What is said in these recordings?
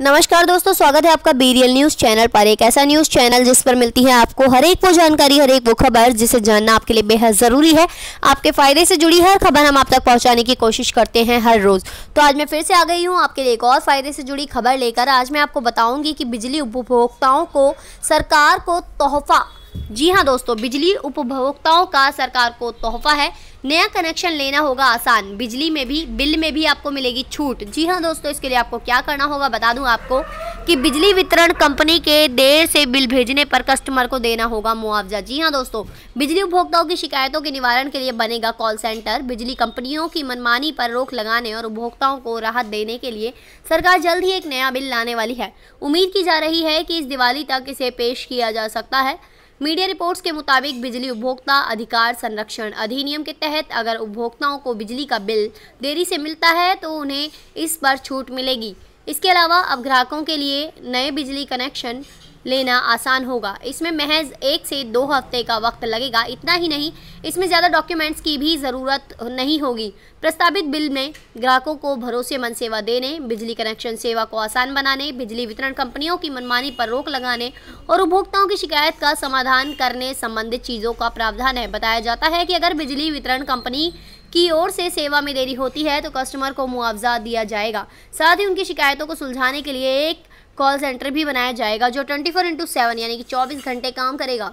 नमस्कार दोस्तों स्वागत है आपका बीरियल न्यूज़ चैनल पर एक ऐसा न्यूज़ चैनल जिस पर मिलती है आपको हर एक वो जानकारी हर एक वो खबर जिसे जानना आपके लिए बेहद ज़रूरी है आपके फ़ायदे से जुड़ी हर खबर हम आप तक पहुंचाने की कोशिश करते हैं हर रोज़ तो आज मैं फिर से आ गई हूँ आपके लिए एक और फ़ायदे से जुड़ी खबर लेकर आज मैं आपको बताऊँगी कि बिजली उपभोक्ताओं को सरकार को तोहफा जी हाँ दोस्तों बिजली उपभोक्ताओं का सरकार को तोहफा है नया कनेक्शन लेना होगा आसान बिजली में भी बिल में भी आपको मिलेगी छूट जी हाँ दोस्तों इसके लिए आपको क्या करना होगा बता दूं आपको कि बिजली वितरण कंपनी के देर से बिल भेजने पर कस्टमर को देना होगा मुआवजा जी हाँ दोस्तों बिजली उपभोक्ताओं की शिकायतों के निवारण के लिए बनेगा कॉल सेंटर बिजली कंपनियों की मनमानी पर रोक लगाने और उपभोक्ताओं को राहत देने के लिए सरकार जल्द ही एक नया बिल लाने वाली है उम्मीद की जा रही है कि इस दिवाली तक इसे पेश किया जा सकता है मीडिया रिपोर्ट्स के मुताबिक बिजली उपभोक्ता अधिकार संरक्षण अधिनियम के तहत अगर उपभोक्ताओं को बिजली का बिल देरी से मिलता है तो उन्हें इस पर छूट मिलेगी इसके अलावा अब ग्राहकों के लिए नए बिजली कनेक्शन लेना आसान होगा इसमें महज एक से दो हफ्ते का वक्त लगेगा इतना ही नहीं इसमें ज़्यादा डॉक्यूमेंट्स की भी ज़रूरत नहीं होगी प्रस्तावित बिल में ग्राहकों को भरोसेमंद सेवा देने बिजली कनेक्शन सेवा को आसान बनाने बिजली वितरण कंपनियों की मनमानी पर रोक लगाने और उपभोक्ताओं की शिकायत का समाधान करने संबंधित चीज़ों का प्रावधान है बताया जाता है कि अगर बिजली वितरण कंपनी की ओर से सेवा में देरी होती है तो कस्टमर को मुआवजा दिया जाएगा साथ ही उनकी शिकायतों को सुलझाने के लिए एक कॉल सेंटर भी बनाया जाएगा जो ट्वेंटी फोर इंटू सेवन यानी कि चौबीस घंटे काम करेगा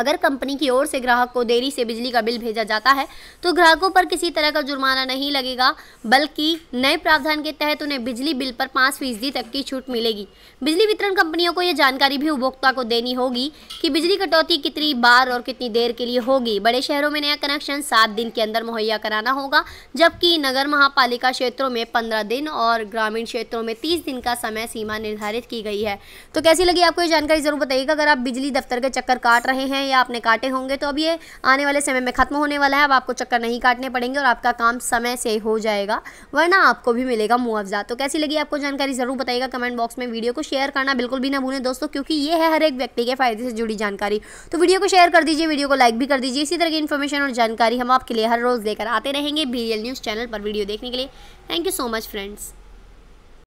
अगर कंपनी की ओर से ग्राहक को देरी से बिजली का बिल भेजा जाता है तो ग्राहकों पर किसी तरह का जुर्माना नहीं लगेगा बल्कि नए प्रावधान के तहत उन्हें बिजली बिल पर पाँच फीसदी तक की छूट मिलेगी बिजली वितरण कंपनियों को यह जानकारी भी उपभोक्ता को देनी होगी कि बिजली कटौती कितनी बार और कितनी देर के लिए होगी बड़े शहरों में नया कनेक्शन सात दिन के अंदर मुहैया कराना होगा जबकि नगर महापालिका क्षेत्रों में पंद्रह दिन और ग्रामीण क्षेत्रों में तीस दिन का समय सीमा निर्धारित की गई है तो कैसी लगी आपको ये जानकारी जरूर बताइएगा अगर आप बिजली दफ्तर के चक्कर काट रहे हैं हैं या आपने काटे होंगे तो अब ये आने वाले समय में ख़त्म होने वाला है अब आपको चक्कर नहीं काटने पड़ेंगे और आपका काम समय से हो जाएगा वरना आपको भी मिलेगा मुआवजा तो कैसी लगी आपको जानकारी ज़रूर बताइएगा कमेंट बॉक्स में वीडियो को शेयर करना बिल्कुल भी ना भूलें दोस्तों क्योंकि ये है हर एक व्यक्ति के फ़ायदे से जुड़ी जानकारी तो वीडियो को शेयर कर दीजिए वीडियो को लाइक भी कर दीजिए इसी तरह की इन्फॉर्मेशन और जानकारी हम आपके लिए हर रोज़ लेकर आते रहेंगे बी न्यूज़ चैनल पर वीडियो देखने के लिए thank you so much friends